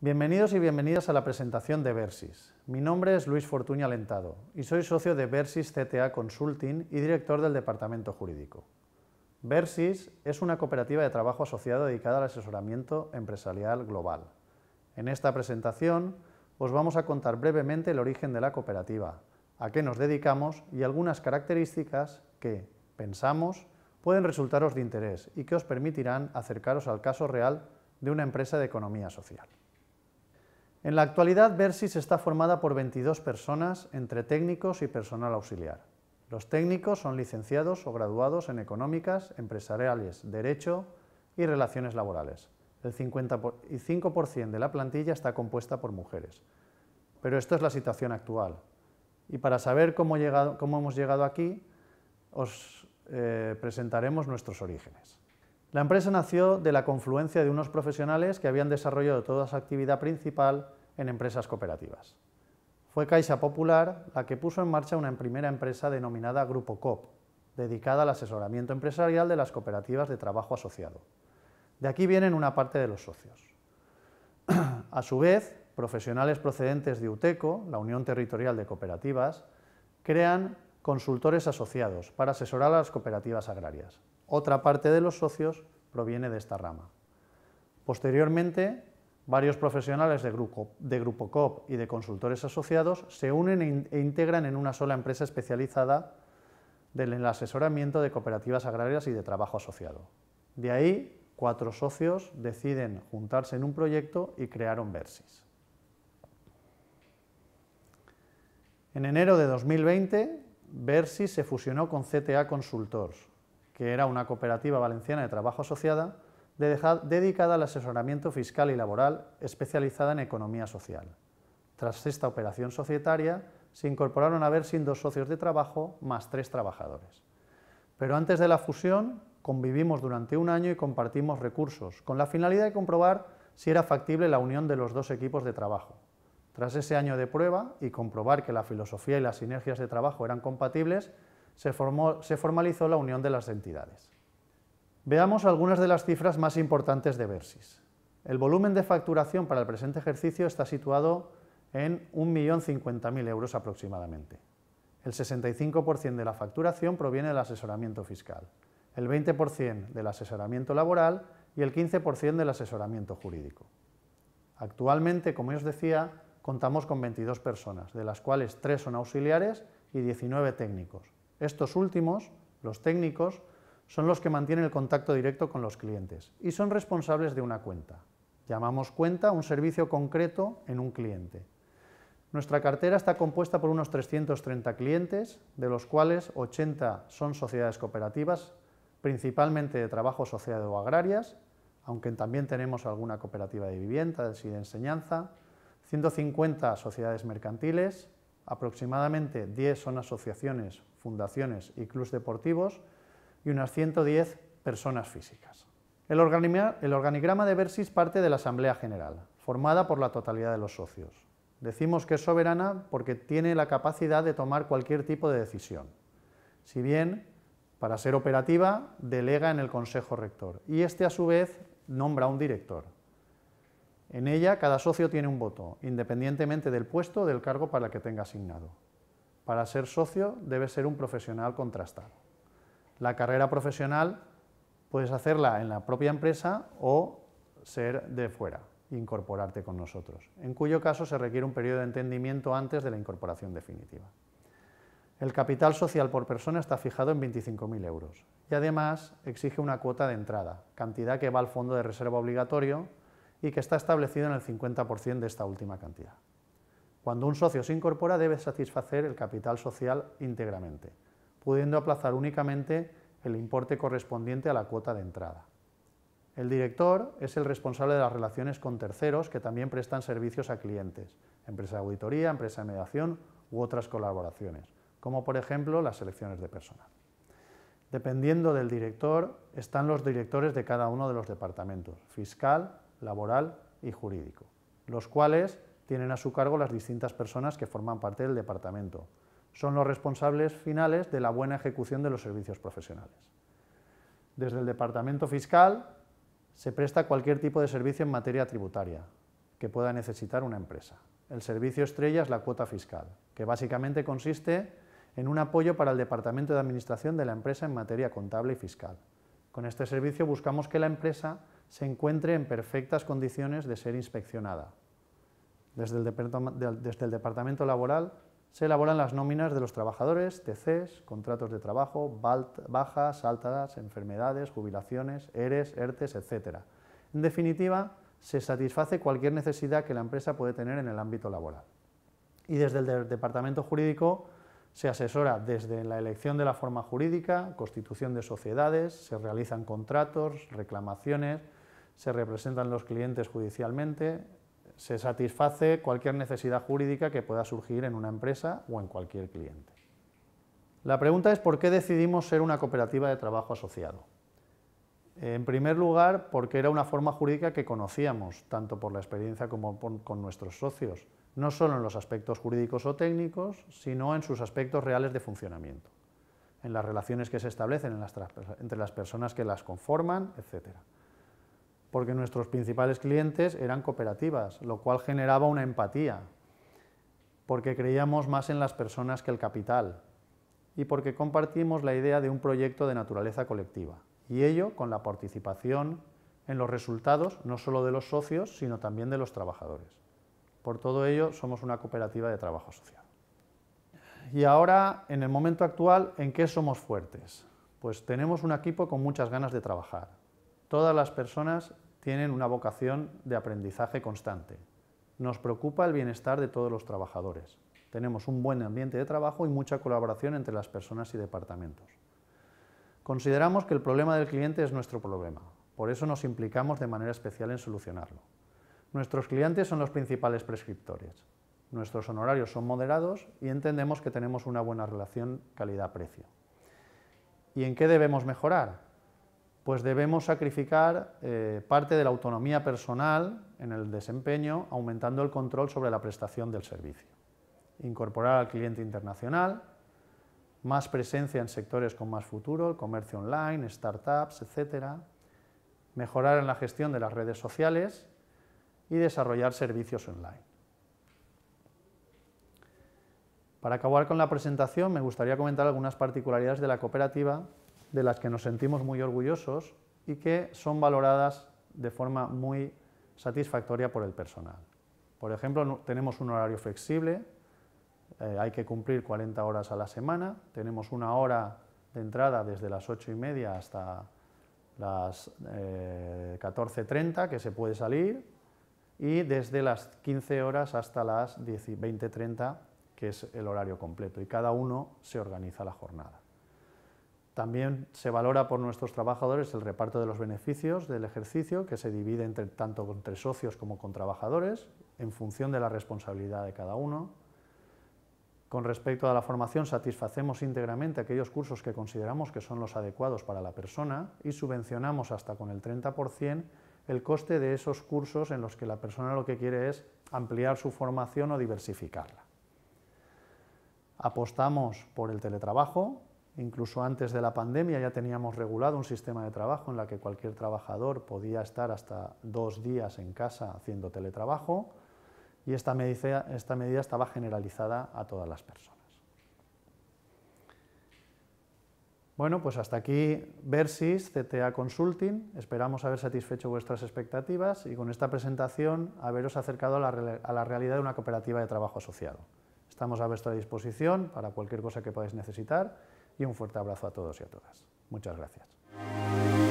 Bienvenidos y bienvenidas a la presentación de Versys. Mi nombre es Luis Fortuña Lentado y soy socio de Versys CTA Consulting y director del Departamento Jurídico. Versys es una cooperativa de trabajo asociado dedicada al asesoramiento empresarial global. En esta presentación os vamos a contar brevemente el origen de la cooperativa, a qué nos dedicamos y algunas características que, pensamos, pueden resultaros de interés y que os permitirán acercaros al caso real de una empresa de economía social. En la actualidad, Versys está formada por 22 personas, entre técnicos y personal auxiliar. Los técnicos son licenciados o graduados en económicas, empresariales, derecho y relaciones laborales. El 55% de la plantilla está compuesta por mujeres. Pero esto es la situación actual. Y para saber cómo, hemos llegado aquí, os eh, presentaremos nuestros orígenes. La empresa nació de la confluencia de unos profesionales que habían desarrollado toda su actividad principal en empresas cooperativas. Fue Caixa Popular la que puso en marcha una primera empresa denominada Grupo COP, dedicada al asesoramiento empresarial de las cooperativas de trabajo asociado. De aquí vienen una parte de los socios. A su vez, profesionales procedentes de UTECO, la Unión Territorial de Cooperativas, crean consultores asociados para asesorar a las cooperativas agrarias. Otra parte de los socios proviene de esta rama. Posteriormente, Varios profesionales de grupo, de grupo COP y de consultores asociados se unen e, e integran en una sola empresa especializada en el asesoramiento de cooperativas agrarias y de trabajo asociado. De ahí, cuatro socios deciden juntarse en un proyecto y crearon Versis. En enero de 2020, Versis se fusionó con CTA Consultors, que era una cooperativa valenciana de trabajo asociada dedicada al asesoramiento fiscal y laboral especializada en economía social. Tras esta operación societaria, se incorporaron a ver si dos socios de trabajo más tres trabajadores. Pero antes de la fusión, convivimos durante un año y compartimos recursos, con la finalidad de comprobar si era factible la unión de los dos equipos de trabajo. Tras ese año de prueba y comprobar que la filosofía y las sinergias de trabajo eran compatibles, se formalizó la unión de las entidades. Veamos algunas de las cifras más importantes de Versys. El volumen de facturación para el presente ejercicio está situado en 1.050.000 euros aproximadamente. El 65% de la facturación proviene del asesoramiento fiscal, el 20% del asesoramiento laboral y el 15% del asesoramiento jurídico. Actualmente, como os decía, contamos con 22 personas, de las cuales tres son auxiliares y 19 técnicos. Estos últimos, los técnicos, son los que mantienen el contacto directo con los clientes y son responsables de una cuenta. Llamamos cuenta un servicio concreto en un cliente. Nuestra cartera está compuesta por unos 330 clientes, de los cuales 80 son sociedades cooperativas, principalmente de trabajo asociado o agrarias, aunque también tenemos alguna cooperativa de vivienda y de enseñanza, 150 sociedades mercantiles, aproximadamente 10 son asociaciones, fundaciones y clubes deportivos, y unas 110 personas físicas. El organigrama, de Versis parte de la Asamblea General, formada por la totalidad de los socios. Decimos que es soberana porque tiene la capacidad de tomar cualquier tipo de decisión, si bien, para ser operativa, delega en el Consejo Rector y este a su vez nombra un director. En ella cada socio tiene un voto, independientemente del puesto o del cargo para el que tenga asignado. Para ser socio debe ser un profesional contrastado. La carrera profesional puedes hacerla en la propia empresa o ser de fuera, incorporarte con nosotros, en cuyo caso se requiere un periodo de entendimiento antes de la incorporación definitiva. El capital social por persona está fijado en 25.000 euros y además exige una cuota de entrada, cantidad que va al fondo de reserva obligatorio y que está establecido en el 50% de esta última cantidad. Cuando un socio se incorpora debe satisfacer el capital social íntegramente, pudiendo aplazar únicamente el importe correspondiente a la cuota de entrada. El director es el responsable de las relaciones con terceros que también prestan servicios a clientes, empresa de auditoría, empresa de mediación u otras colaboraciones, como por ejemplo las selecciones de personal. Dependiendo del director están los directores de cada uno de los departamentos, fiscal, laboral y jurídico, los cuales tienen a su cargo las distintas personas que forman parte del departamento, son los responsables finales de la buena ejecución de los servicios profesionales. Desde el Departamento Fiscal se presta cualquier tipo de servicio en materia tributaria que pueda necesitar una empresa. El servicio estrella es la cuota fiscal, que básicamente consiste en un apoyo para el Departamento de Administración de la empresa en materia contable y fiscal. Con este servicio buscamos que la empresa se encuentre en perfectas condiciones de ser inspeccionada. Desde el, Departamento Laboral se elaboran las nóminas de los trabajadores, TCs, contratos de trabajo, bajas, altas, enfermedades, jubilaciones, ERES, ERTES, etc. En definitiva, se satisface cualquier necesidad que la empresa puede tener en el ámbito laboral. Y desde el Departamento Jurídico se asesora desde la elección de la forma jurídica, constitución de sociedades, se realizan contratos, reclamaciones, se representan los clientes judicialmente, se satisface cualquier necesidad jurídica que pueda surgir en una empresa o en cualquier cliente. La pregunta es por qué decidimos ser una cooperativa de trabajo asociado. En primer lugar, porque era una forma jurídica que conocíamos, tanto por la experiencia como con nuestros socios, no solo en los aspectos jurídicos o técnicos, sino en sus aspectos reales de funcionamiento, en las relaciones que se establecen entre las personas que las conforman, etcétera porque nuestros principales clientes eran cooperativas, lo cual generaba una empatía, porque creíamos más en las personas que el capital y porque compartimos la idea de un proyecto de naturaleza colectiva, y ello con la participación en los resultados no solo de los socios, sino también de los trabajadores. Por todo ello, somos una cooperativa de trabajo social. Y ahora, en el momento actual, ¿en qué somos fuertes? Pues tenemos un equipo con muchas ganas de trabajar, Todas las personas tienen una vocación de aprendizaje constante. Nos preocupa el bienestar de todos los trabajadores. Tenemos un buen ambiente de trabajo y mucha colaboración entre las personas y departamentos. Consideramos que el problema del cliente es nuestro problema, por eso nos implicamos de manera especial en solucionarlo. Nuestros clientes son los principales prescriptores. Nuestros honorarios son moderados y entendemos que tenemos una buena relación calidad-precio. ¿Y en qué debemos mejorar? pues debemos sacrificar eh, parte de la autonomía personal en el desempeño, aumentando el control sobre la prestación del servicio. Incorporar al cliente internacional, más presencia en sectores con más futuro, el comercio online, startups, etc. Mejorar en la gestión de las redes sociales y desarrollar servicios online. Para acabar con la presentación, me gustaría comentar algunas particularidades de la cooperativa de las que nos sentimos muy orgullosos y que son valoradas de forma muy satisfactoria por el personal. Por ejemplo, tenemos un horario flexible, eh, hay que cumplir 40 horas a la semana, tenemos una hora de entrada desde las 8 y media hasta las 14.30 eh, que se puede salir y desde las 15 horas hasta las 20.30 que es el horario completo y cada uno se organiza la jornada. También se valora por nuestros trabajadores el reparto de los beneficios del ejercicio, que se divide entre, tanto entre socios como con trabajadores, en función de la responsabilidad de cada uno. Con respecto a la formación, satisfacemos íntegramente aquellos cursos que consideramos que son los adecuados para la persona y subvencionamos hasta con el 30% el coste de esos cursos en los que la persona lo que quiere es ampliar su formación o diversificarla. Apostamos por el teletrabajo, Incluso antes de la pandemia ya teníamos regulado un sistema de trabajo en la que cualquier trabajador podía estar hasta dos días en casa haciendo teletrabajo y esta medida, esta medida estaba generalizada a todas las personas. Bueno, pues hasta aquí Versys CTA Consulting. Esperamos haber satisfecho vuestras expectativas y con esta presentación haberos acercado a la, a la realidad de una cooperativa de trabajo asociado. Estamos a vuestra disposición para cualquier cosa que podáis necesitar y un fuerte abrazo a todos y a todas. Muchas gracias.